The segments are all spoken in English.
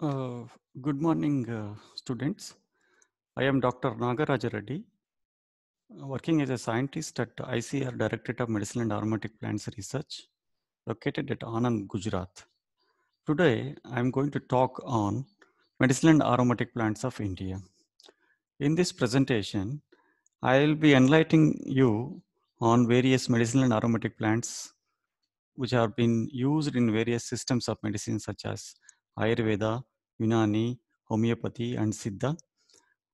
Uh, good morning, uh, students. I am Dr. Nagaraja Reddy, uh, working as a scientist at ICR Directorate of Medicinal and Aromatic Plants Research, located at Anand, Gujarat. Today, I am going to talk on medicinal and aromatic plants of India. In this presentation, I will be enlightening you on various medicinal and aromatic plants which have been used in various systems of medicine such as Ayurveda, Unani, homeopathy, and Siddha,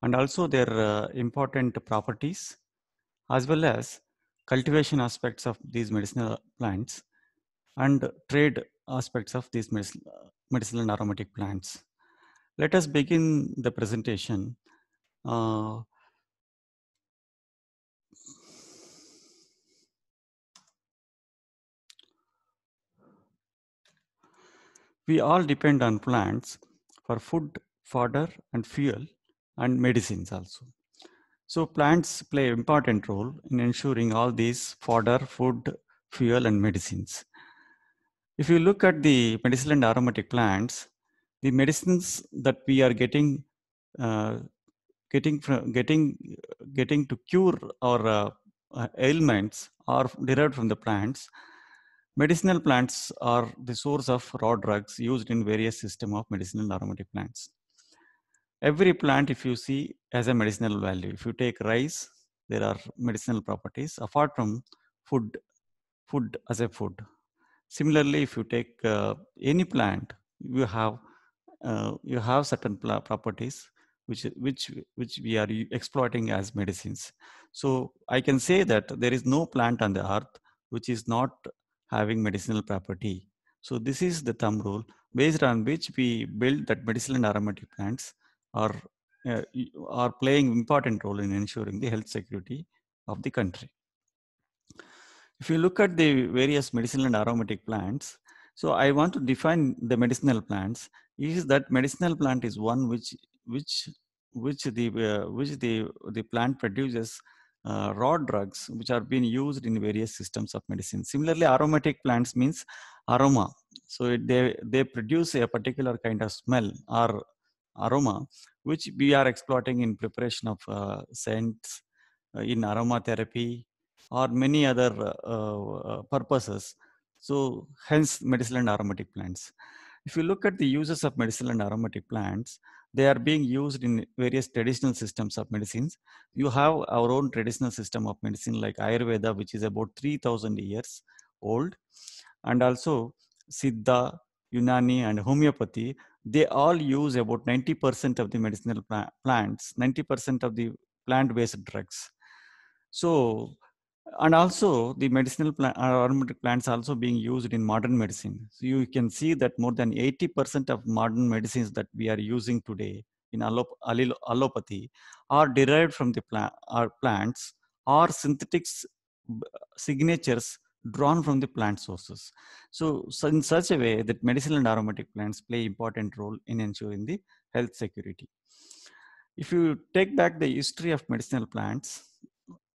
and also their uh, important properties, as well as cultivation aspects of these medicinal plants and trade aspects of these medicinal and aromatic plants. Let us begin the presentation uh, We all depend on plants for food, fodder, and fuel, and medicines also. So plants play important role in ensuring all these fodder, food, fuel, and medicines. If you look at the medicinal and aromatic plants, the medicines that we are getting, uh, getting from getting, getting to cure our uh, uh, ailments are derived from the plants Medicinal plants are the source of raw drugs used in various system of medicinal aromatic plants. Every plant, if you see, has a medicinal value. If you take rice, there are medicinal properties apart from food, food as a food. Similarly, if you take uh, any plant, you have uh, you have certain properties which which which we are exploiting as medicines. So I can say that there is no plant on the earth which is not having medicinal property. So this is the thumb rule based on which we build that medicinal and aromatic plants are, uh, are playing important role in ensuring the health security of the country. If you look at the various medicinal and aromatic plants, so I want to define the medicinal plants is that medicinal plant is one which which which the uh, which the the plant produces uh, raw drugs which are being used in various systems of medicine. Similarly, aromatic plants means aroma. So it, they, they produce a particular kind of smell or aroma which we are exploiting in preparation of uh, scents, uh, in aromatherapy or many other uh, uh, purposes. So hence medicinal and aromatic plants. If you look at the uses of medicinal and aromatic plants, they are being used in various traditional systems of medicines. You have our own traditional system of medicine like Ayurveda, which is about 3000 years old, and also Siddha, Unani, and homeopathy. They all use about 90% of the medicinal plants, 90% of the plant based drugs. So, and also the medicinal plant, uh, aromatic plants also being used in modern medicine so you can see that more than 80% of modern medicines that we are using today in allop- allopathy are derived from the plant are plants or synthetic signatures drawn from the plant sources so, so in such a way that medicinal and aromatic plants play important role in ensuring the health security if you take back the history of medicinal plants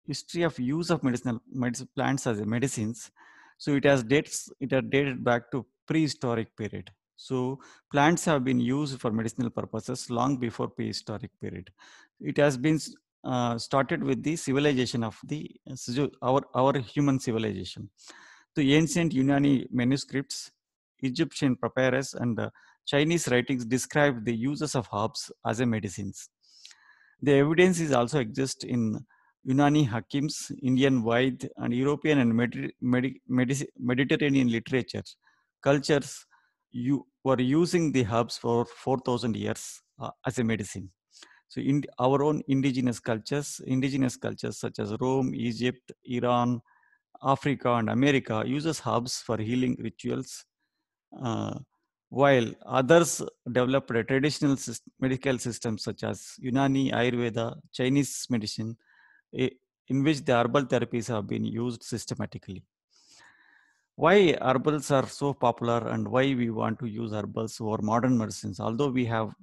history of use of medicinal medicine, plants as medicines. So it has dates, it are dated back to prehistoric period. So plants have been used for medicinal purposes long before prehistoric period. It has been uh, started with the civilization of the uh, our our human civilization. The ancient Unani manuscripts, Egyptian papyrus, and uh, Chinese writings describe the uses of herbs as a medicines. The evidence is also exist in Unani Hakims, Indian wide, and European and Medi Medi Medi Mediterranean literatures, cultures you were using the herbs for 4,000 years uh, as a medicine. So in our own indigenous cultures, indigenous cultures such as Rome, Egypt, Iran, Africa and America uses herbs for healing rituals, uh, while others developed a traditional medical systems such as Unani, Ayurveda, Chinese medicine, in which the herbal therapies have been used systematically. Why herbals are so popular and why we want to use herbals over modern medicines, although we have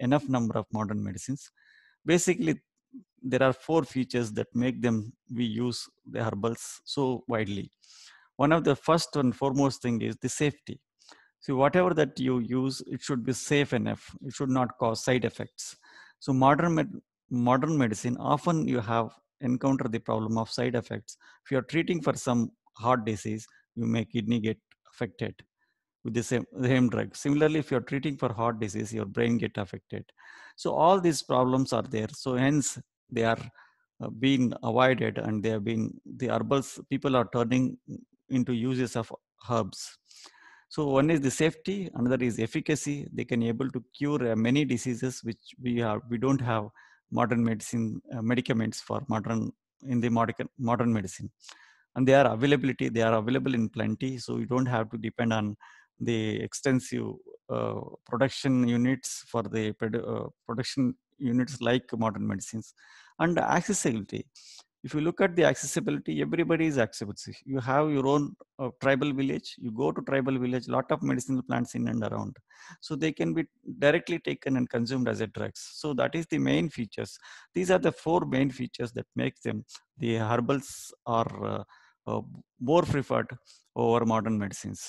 enough number of modern medicines, basically there are four features that make them we use the herbals so widely. One of the first and foremost thing is the safety. So whatever that you use, it should be safe enough. It should not cause side effects. So modern med modern medicine often you have encounter the problem of side effects. If you are treating for some heart disease, you may kidney get affected with the same, the same drug. Similarly, if you're treating for heart disease, your brain get affected. So all these problems are there. So hence they are uh, being avoided and they have been, the herbals, people are turning into uses of herbs. So one is the safety, another is efficacy. They can able to cure uh, many diseases which we have, we don't have modern medicine uh, medicaments for modern in the modern modern medicine and they are availability they are available in plenty so you don't have to depend on the extensive uh, production units for the uh, production units like modern medicines and accessibility if you look at the accessibility everybody is accessible you have your own uh, tribal village you go to tribal village lot of medicinal plants in and around so they can be directly taken and consumed as a drugs so that is the main features these are the four main features that make them the herbals are uh, uh, more preferred over modern medicines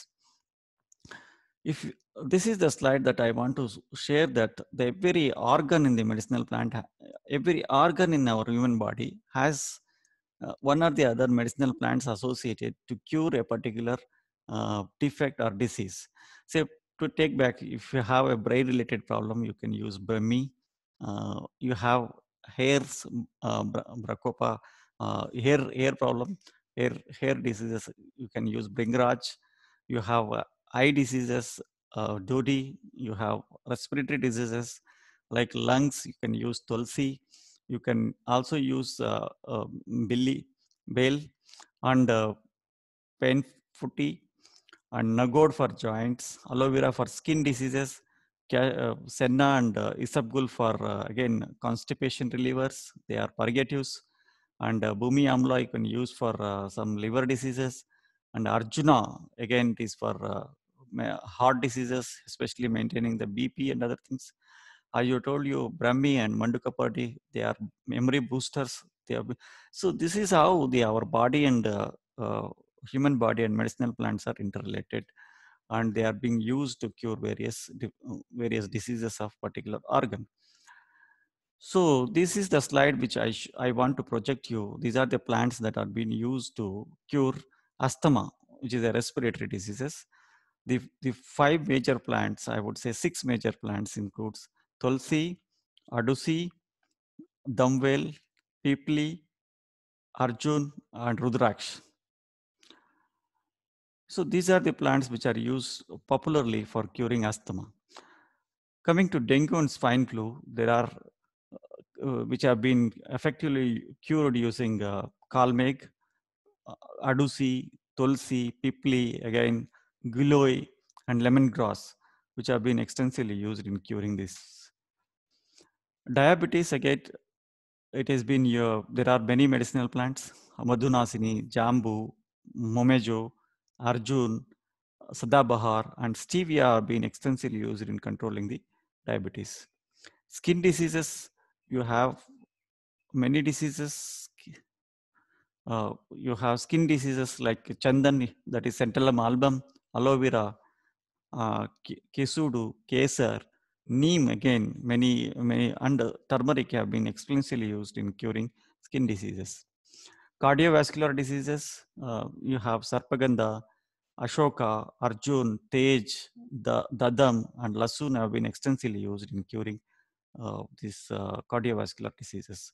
if this is the slide that i want to share that the every organ in the medicinal plant every organ in our human body has uh, one or the other medicinal plants associated to cure a particular uh, defect or disease say to take back if you have a brain related problem you can use brahmi uh, you have hairs uh, bracopa uh, hair hair problem hair hair diseases you can use bringraj you have uh, eye diseases, uh, Dodi, you have respiratory diseases like lungs, you can use Tulsi, you can also use uh, uh, Billy, Bale and uh, Pen Footy and Nagod for joints, aloe vera for skin diseases, uh, Senna and uh, Isabgul for uh, again constipation relievers, they are purgatives and uh, Bhumi Amla you can use for uh, some liver diseases and Arjuna again it is for heart diseases, especially maintaining the BP and other things. I you told you Brahmi and Mandukapati, they are memory boosters. They are, so this is how the our body and uh, uh, human body and medicinal plants are interrelated, and they are being used to cure various various diseases of particular organ. So this is the slide which I I want to project you. These are the plants that are being used to cure asthma, which is a respiratory diseases, the, the five major plants, I would say six major plants includes Tulsi, Adusi, Damvel, Pipli, Arjun and Rudraksh. So these are the plants which are used popularly for curing asthma. Coming to dengue and spine flu, there are uh, uh, which have been effectively cured using uh, Kalmeg, uh, Adusi, Tulsi, Pipli, again giloy, and lemongrass, which have been extensively used in curing this. Diabetes, again, it has been, uh, there are many medicinal plants, Madhunasini, Jambu, Momejo, Arjun, Sadabahar, and Stevia are being extensively used in controlling the diabetes. Skin diseases, you have many diseases. Uh, you have skin diseases like Chandan, that is Centellum album, aloe vera, uh, kesudu, kesar, neem again, many, many, and turmeric have been extensively used in curing skin diseases. Cardiovascular diseases, uh, you have sarpaganda, Ashoka, Arjun, Tej, the, Dadam, and Lasun have been extensively used in curing uh, these uh, cardiovascular diseases.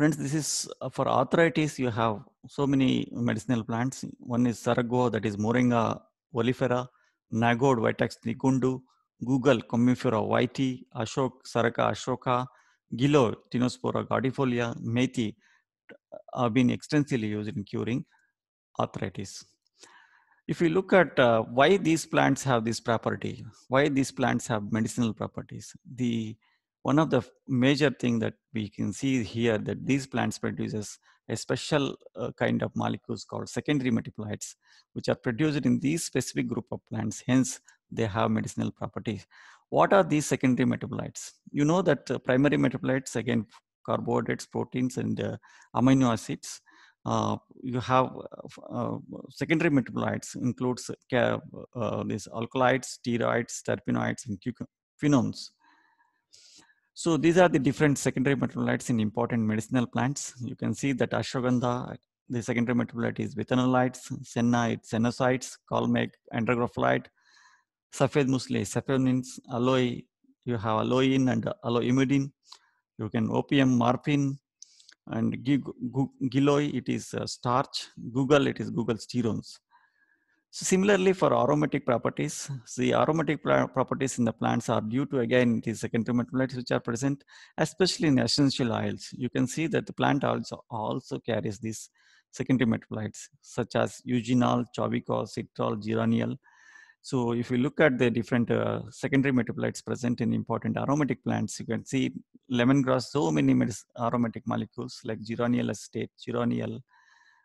Friends, this is uh, for arthritis. You have so many medicinal plants. One is Sarago, that is Moringa olifera, Nagod, Vitex nikundu, Google, Comifera whitey, Ashok, Saraka ashoka, Gilo, Tinospora gardifolia, Methi uh, have been extensively used in curing arthritis. If we look at uh, why these plants have this property, why these plants have medicinal properties, the one of the major thing that we can see here that these plants produces a special uh, kind of molecules called secondary metabolites which are produced in these specific group of plants hence they have medicinal properties what are these secondary metabolites you know that uh, primary metabolites again carbohydrates proteins and uh, amino acids uh, you have uh, uh, secondary metabolites includes these alkaloids steroids terpenoids and pheromones so these are the different secondary metabolites in important medicinal plants. You can see that ashwagandha, the secondary metabolite is betanololites, senna it's senocytes, kalmeg, andrographite, safed musli, saponins, Aloe, you have aloein and alloimidine. You can opium, morphine, and giloy, it is uh, starch. Google, it is Google sterols. So similarly for aromatic properties, the aromatic properties in the plants are due to again the secondary metabolites which are present, especially in essential oils. You can see that the plant also, also carries these secondary metabolites such as eugenol, chavicol, citral, geraniol. So if you look at the different uh, secondary metabolites present in important aromatic plants, you can see lemongrass, so many aromatic molecules like geraniol acetate, geraniol,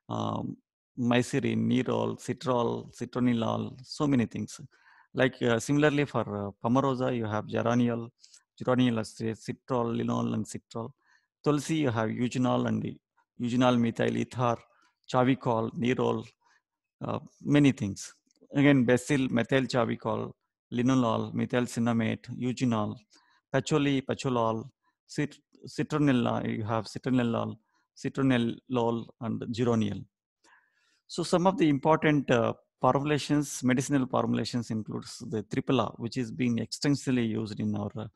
um, mycerin, nerol, citrol, citronilol, so many things. Like uh, similarly for uh, pomarosa, you have geraniol, geraniol, citrol, linol, and citrol. Tulsi, you have eugenol and eugenol methyl ether, chavicol, nerol, uh, many things. Again, basil, methyl chavicol, linolol, methyl cinnamate, eugenol, patchouli, patchoulol, cit citronella, you have citronellol, citronellol, and geraniol. So some of the important uh, formulations, medicinal formulations includes the triple which is being extensively used in our uh,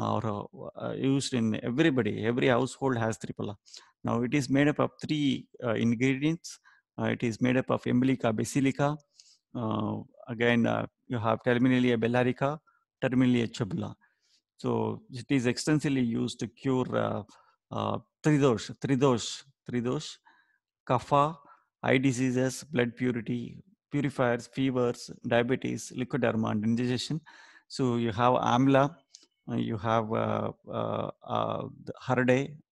uh, uh, used in everybody. Every household has triple Now it is made up of three uh, ingredients. Uh, it is made up of Embelica basilica. again, you have Terminalia bellarica, Terminalia chabla. So it is extensively used to cure uh, uh, tridosh, tridosh, tridosh, kapha, eye diseases, blood purity, purifiers, fevers, diabetes, licoderma, and indigestion. So you have AMLA, uh, you have uh, uh, uh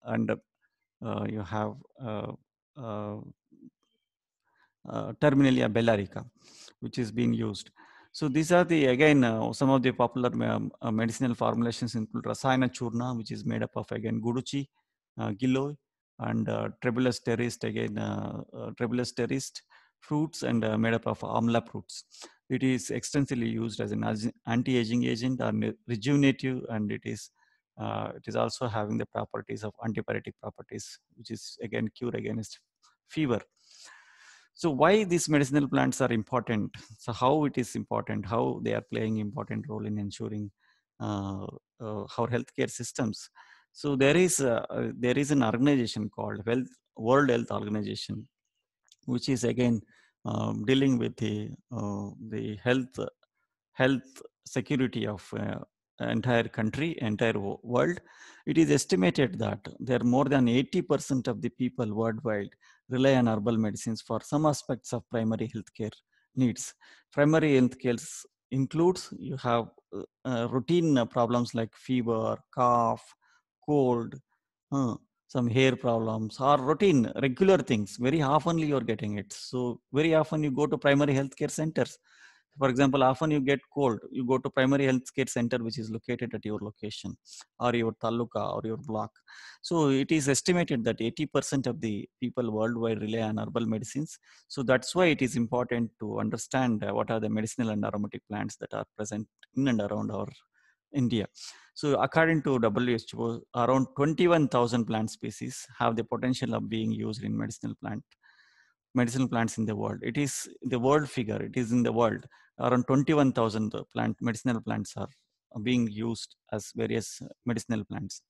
and uh, you have uh, uh, Terminalia bellarica, which is being used. So these are the, again, some of the popular medicinal formulations include Rasayana Churna, which is made up of, again, Guduchi, uh, and uh, tribulus again uh, uh, tribulus fruits and uh, made up of amla fruits it is extensively used as an anti-aging agent and rejuvenative and it is uh, it is also having the properties of antipyretic properties which is again cure against fever so why these medicinal plants are important so how it is important how they are playing important role in ensuring uh, uh, our healthcare systems so there is a, uh, there is an organization called health, world health organization which is again um, dealing with the uh, the health health security of uh, entire country entire world it is estimated that there are more than 80% of the people worldwide rely on herbal medicines for some aspects of primary health care needs primary health care includes you have uh, routine problems like fever cough cold, some hair problems or routine, regular things. Very often you're getting it. So very often you go to primary healthcare centers. For example, often you get cold, you go to primary healthcare center which is located at your location or your taluka or your block. So it is estimated that 80% of the people worldwide rely on herbal medicines. So that's why it is important to understand uh, what are the medicinal and aromatic plants that are present in and around our India. So according to WHO, around 21,000 plant species have the potential of being used in medicinal plant medicinal plants in the world. It is the world figure. It is in the world. Around 21,000 plant medicinal plants are being used as various medicinal plants.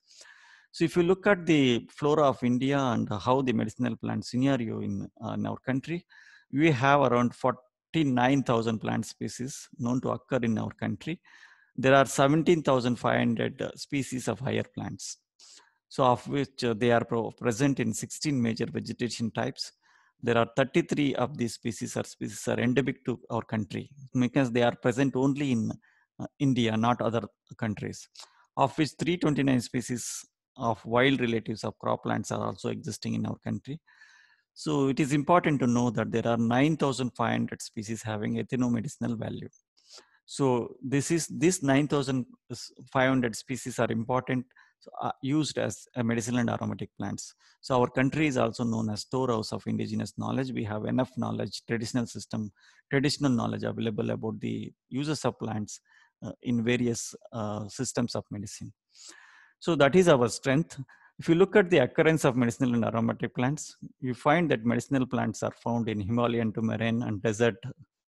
So if you look at the flora of India and how the medicinal plant scenario in, uh, in our country, we have around 49,000 plant species known to occur in our country there are 17,500 uh, species of higher plants. So of which uh, they are present in 16 major vegetation types. There are 33 of these species or species are endemic to our country because they are present only in uh, India, not other countries. Of which 329 species of wild relatives of croplands are also existing in our country. So it is important to know that there are 9,500 species having ethno-medicinal value so this is this 9500 species are important so uh, used as uh, medicinal and aromatic plants so our country is also known as storehouse of indigenous knowledge we have enough knowledge traditional system traditional knowledge available about the uses of plants uh, in various uh, systems of medicine so that is our strength if you look at the occurrence of medicinal and aromatic plants you find that medicinal plants are found in himalayan to marine and desert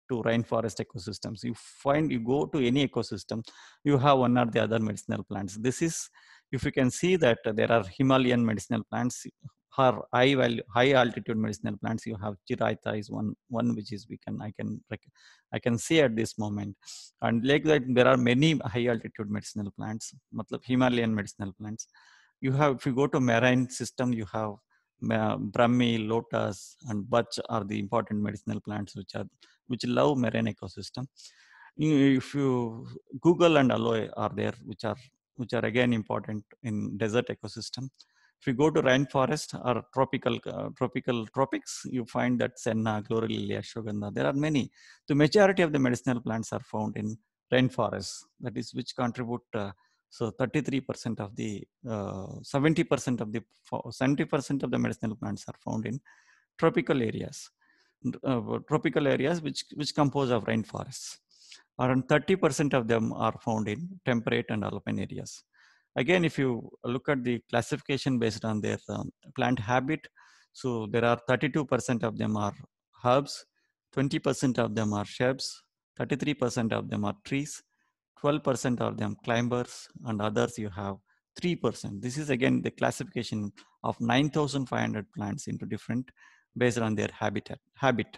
to rainforest ecosystems. You find you go to any ecosystem, you have one or the other medicinal plants. This is if you can see that there are Himalayan medicinal plants are high value, high altitude medicinal plants. You have Chiraita is one one which is we can I can I can see at this moment, and like that there are many high altitude medicinal plants, matlab Himalayan medicinal plants. You have if you go to marine system, you have uh, Brahmi, lotus, and bach are the important medicinal plants which are which love marine ecosystem. If you Google and Aloe are there, which are which are again important in desert ecosystem. If you go to rainforest or tropical uh, tropical tropics, you find that senna, gloria, shogandha. There are many. The majority of the medicinal plants are found in rainforests. That is, which contribute uh, so 33% of the 70% uh, of the 70% of the medicinal plants are found in tropical areas uh, tropical areas which, which compose of rainforests. Around 30% of them are found in temperate and alpine areas. Again, if you look at the classification based on their um, plant habit, so there are 32% of them are herbs, 20% of them are shrubs, 33% of them are trees, 12% of them climbers, and others you have 3%. This is again the classification of 9,500 plants into different based on their habitat habit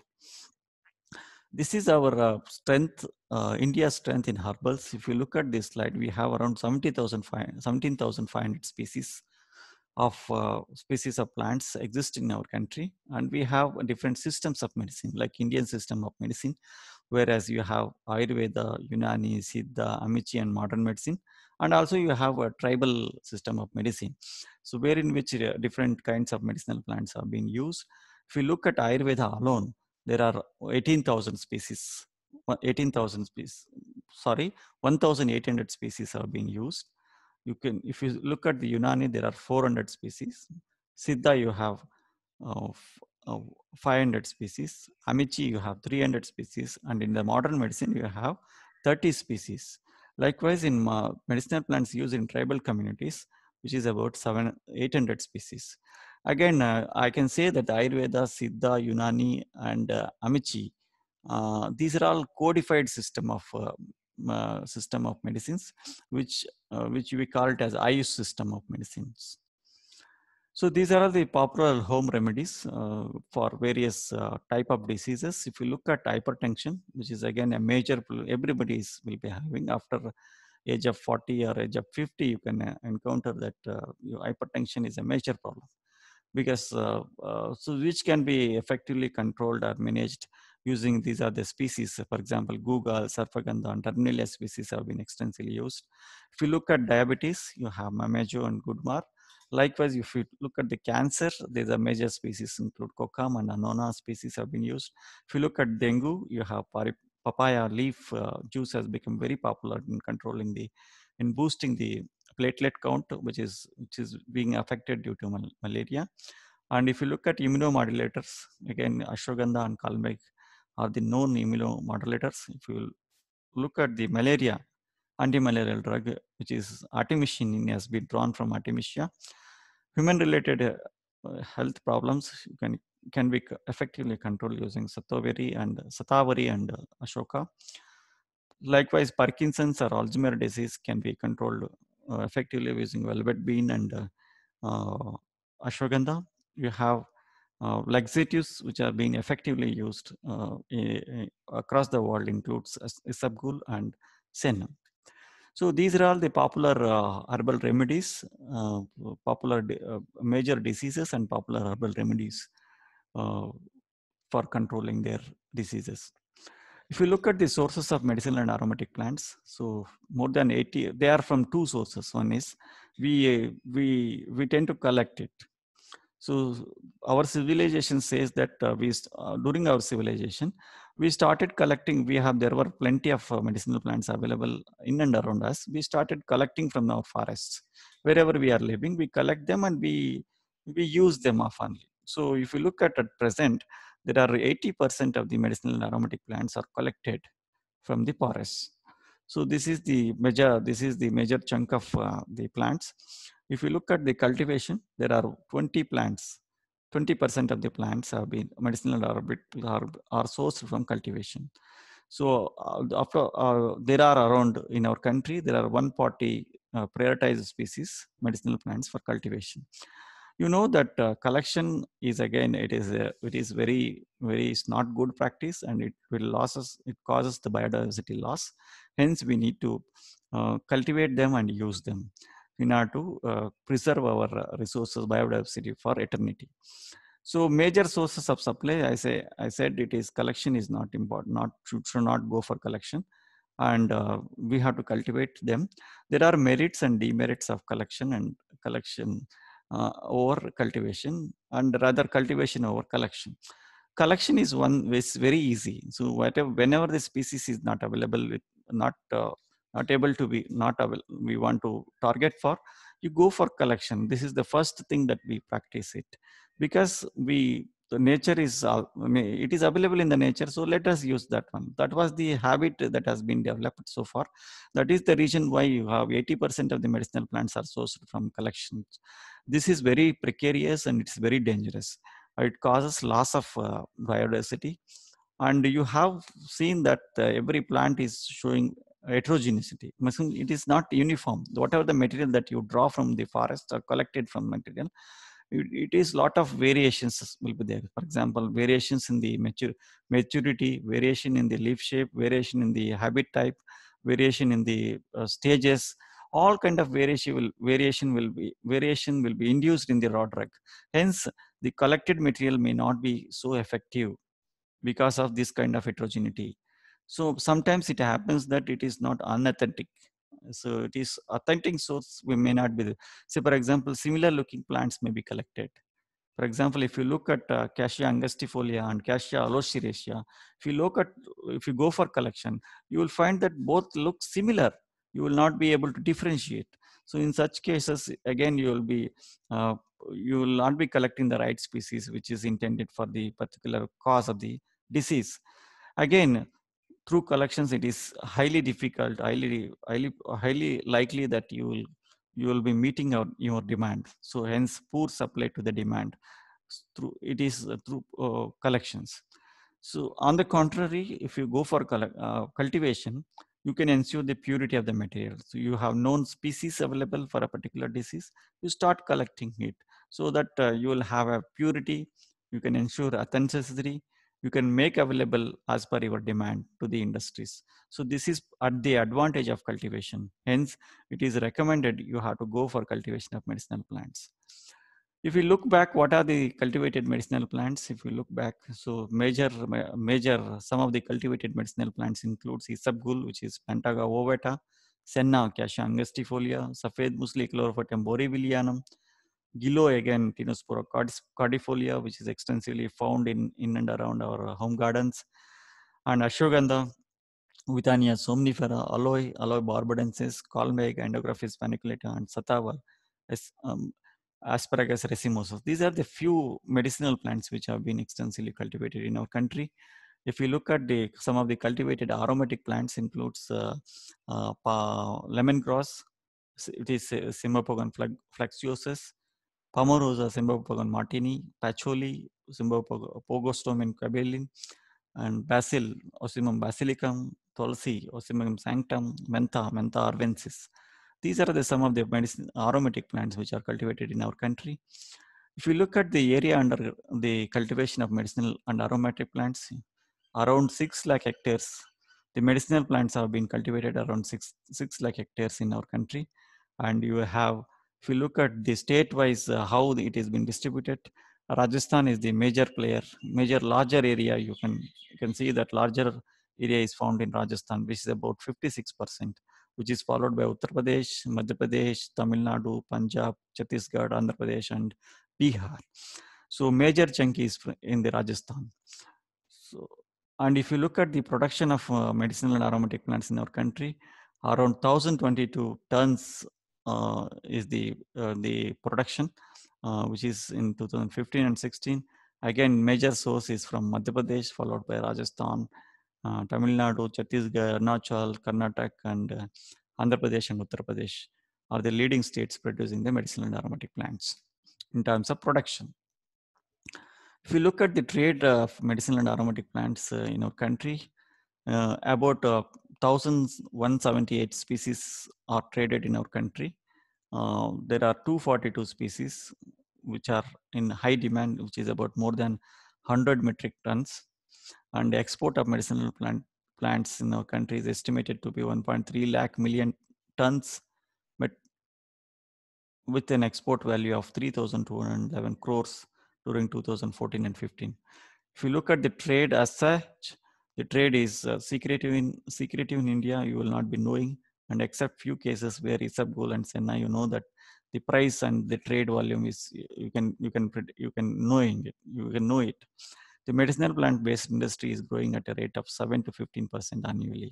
this is our uh, strength uh, india's strength in herbals if you look at this slide we have around 17500 species of uh, species of plants exist in our country and we have different systems of medicine like indian system of medicine whereas you have ayurveda unani siddha amici and modern medicine and also you have a tribal system of medicine so wherein which uh, different kinds of medicinal plants are being used if we look at Ayurveda alone, there are 18,000 species, 18,000 species, sorry, 1,800 species are being used. You can, if you look at the Unani, there are 400 species. Siddha, you have uh, uh, 500 species. Amici, you have 300 species. And in the modern medicine, you have 30 species. Likewise, in uh, medicinal plants used in tribal communities, which is about seven, 800 species again, uh, I can say that Ayurveda, Siddha, Unani, and uh, Amici, uh, these are all codified system of uh, system of medicines, which uh, which we call it as IUS system of medicines. So these are the popular home remedies uh, for various type of diseases. If you look at hypertension, which is again a major everybody is, will be having after age of 40 or age of 50, you can encounter that hypertension is a major problem because uh, uh, so which can be effectively controlled or managed using these other species for example google and terminalia species have been extensively used if you look at diabetes you have mamajo and goodmar likewise if you look at the cancer these are major species include kokam and anona species have been used if you look at dengue you have papaya leaf uh, juice has become very popular in controlling the in boosting the platelet count, which is which is being affected due to mal malaria. And if you look at immunomodulators, again, ashwagandha and kalmeg are the known immunomodulators. If you look at the malaria, anti-malarial drug, which is artemisinin, has been drawn from artemisia. Human-related uh, health problems can can be effectively controlled using satavari and satavari and uh, ashoka likewise parkinson's or alzheimer's disease can be controlled uh, effectively using velvet bean and uh, uh, ashwagandha. You have laxatives which are being effectively used in, across the world includes isabgul and senna. So these are all the popular uh, herbal remedies, uh, popular uh, major diseases and popular herbal remedies for controlling their diseases. If you look at the sources of medicinal and aromatic plants, so more than 80, they are from two sources. One is we, we, we tend to collect it. So our civilization says that uh, we, uh, during our civilization, we started collecting, we have, there were plenty of uh, medicinal plants available in and around us. We started collecting from our forests. Wherever we are living, we collect them and we, we use them often. So if you look at at present, there are 80% of the medicinal aromatic plants are collected from the forest. So this is the major, this is the major chunk of uh, the plants. If you look at the cultivation, there are 20 plants. 20% of the plants have been medicinal aromatic are, are sourced from cultivation. So uh, after uh, there are around in our country, there are 140 uh, prioritized species, medicinal plants for cultivation you know that uh, collection is again it is a, it is very very it's not good practice and it will losses it causes the biodiversity loss hence we need to uh, cultivate them and use them in order to uh, preserve our resources biodiversity for eternity so major sources of supply i say i said it is collection is not important not should, should not go for collection and uh, we have to cultivate them there are merits and demerits of collection and collection uh, over cultivation and rather cultivation over collection. Collection is one is very easy. So whatever, whenever the species is not available, not uh, not able to be not available, we want to target for, you go for collection. This is the first thing that we practice it because we so nature is it is available in the nature so let us use that one that was the habit that has been developed so far that is the reason why you have 80% of the medicinal plants are sourced from collections this is very precarious and it's very dangerous it causes loss of uh, biodiversity and you have seen that uh, every plant is showing heterogeneity it is not uniform whatever the material that you draw from the forest or collected from material it is lot of variations will be there for example variations in the mature, maturity variation in the leaf shape variation in the habit type variation in the uh, stages all kind of variation will variation will be variation will be induced in the rod rack hence the collected material may not be so effective because of this kind of heterogeneity so sometimes it happens that it is not unauthentic so it is authentic source we may not be there. Say for example, similar looking plants may be collected. For example, if you look at uh, Cassia angustifolia and Cassia alloceracia, if you look at, if you go for collection, you will find that both look similar. You will not be able to differentiate. So in such cases, again, you will be, uh, you will not be collecting the right species, which is intended for the particular cause of the disease. Again, through collections it is highly difficult highly highly highly likely that you will you will be meeting your, your demand so hence poor supply to the demand through it is through uh, collections so on the contrary if you go for uh, cultivation you can ensure the purity of the material so you have known species available for a particular disease you start collecting it so that uh, you will have a purity you can ensure authenticity you can make available as per your demand to the industries. So this is at the advantage of cultivation. Hence, it is recommended you have to go for cultivation of medicinal plants. If you look back, what are the cultivated medicinal plants? If you look back, so major, major, some of the cultivated medicinal plants includes Isabgul, which is Pantaga ovata, Senna, Cassia angustifolia, Safed musli chlorophytum borivilianum, Gilo again, Tinospora cardifolia, which is extensively found in, in and around our home gardens, and Ashwagandha, Withania somnifera, Alloy, Alloy barbadensis, Colmeg, Endographis paniculata, and Sataval, as, um, Asparagus racemosus. These are the few medicinal plants which have been extensively cultivated in our country. If you look at the some of the cultivated aromatic plants, includes uh, uh, lemongrass, it is uh, flexuosus. Uh, Simba Zimbabwean Martini, Pacholi, in Cabellin, and Basil, Osimum basilicum, Tulsi, Osimum sanctum, Mentha, Mentha arvensis. These are the some of the medicine, aromatic plants which are cultivated in our country. If you look at the area under the cultivation of medicinal and aromatic plants, around 6 lakh hectares, the medicinal plants have been cultivated around 6, 6 lakh hectares in our country. And you have if you look at the state-wise uh, how it is been distributed, Rajasthan is the major player, major larger area. You can you can see that larger area is found in Rajasthan, which is about 56 percent, which is followed by Uttar Pradesh, Madhya Pradesh, Tamil Nadu, Punjab, Chhattisgarh, Andhra Pradesh, and Bihar. So major chunk is in the Rajasthan. So and if you look at the production of uh, medicinal and aromatic plants in our country, around 1022 tons uh, is the uh, the production, uh, which is in 2015 and 16. Again, major source is from Madhya Pradesh, followed by Rajasthan, Tamil Nadu, Chhattisgarh, Arunachal, Karnataka, and Andhra Pradesh and Uttar Pradesh are the leading states producing the medicinal and aromatic plants in terms of production. If you look at the trade of medicinal and aromatic plants in our country, uh, about uh, 1178 species are traded in our country uh, there are 242 species which are in high demand, which is about more than 100 metric tons. And the export of medicinal plant, plants in our country is estimated to be 1.3 lakh million tons, but with an export value of 3,211 crores during 2014 and 15. If you look at the trade as such, the trade is uh, secretive in secretive in India. You will not be knowing and except few cases where Isab goal and Senna, you know that the price and the trade volume is you can you can you can knowing it you can know it. The medicinal plant based industry is growing at a rate of seven to fifteen percent annually.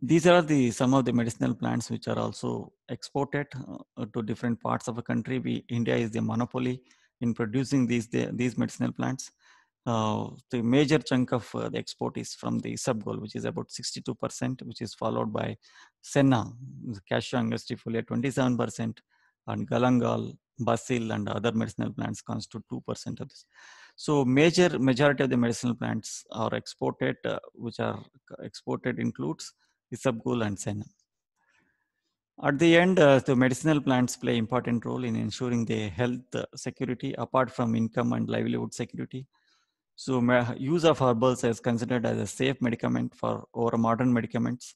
These are the some of the medicinal plants which are also exported uh, to different parts of the country. We India is the monopoly in producing these the, these medicinal plants uh, the major chunk of uh, the export is from the sub goal, which is about 62%, which is followed by Senna, cashew angustifolia, 27%, and galangal, basil, and other medicinal plants constitute 2% of this. So, major majority of the medicinal plants are exported, uh, which are uh, exported includes the sub and Senna. At the end, uh, the medicinal plants play important role in ensuring the health security apart from income and livelihood security so use of herbals is considered as a safe medicament for over modern medicaments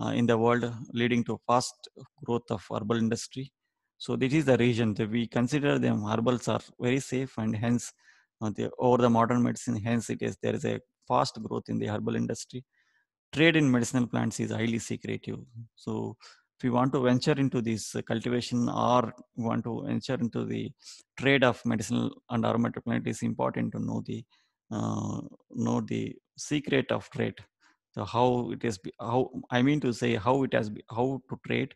uh, in the world, leading to fast growth of herbal industry. So this is the reason that we consider them herbals are very safe and hence uh, the, over the modern medicine, hence it is there is a fast growth in the herbal industry. Trade in medicinal plants is highly secretive. So if you want to venture into this cultivation or want to venture into the trade of medicinal and aromatic plant, it is important to know the know the secret of trade so how it is how i mean to say how it has how to trade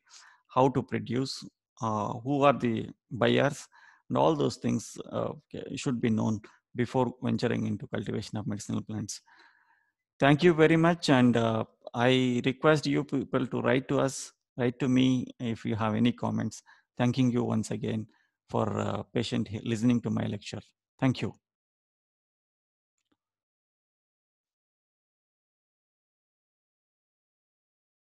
how to produce uh, who are the buyers and all those things uh, should be known before venturing into cultivation of medicinal plants thank you very much and uh, i request you people to write to us write to me if you have any comments thanking you once again for uh, patient listening to my lecture thank you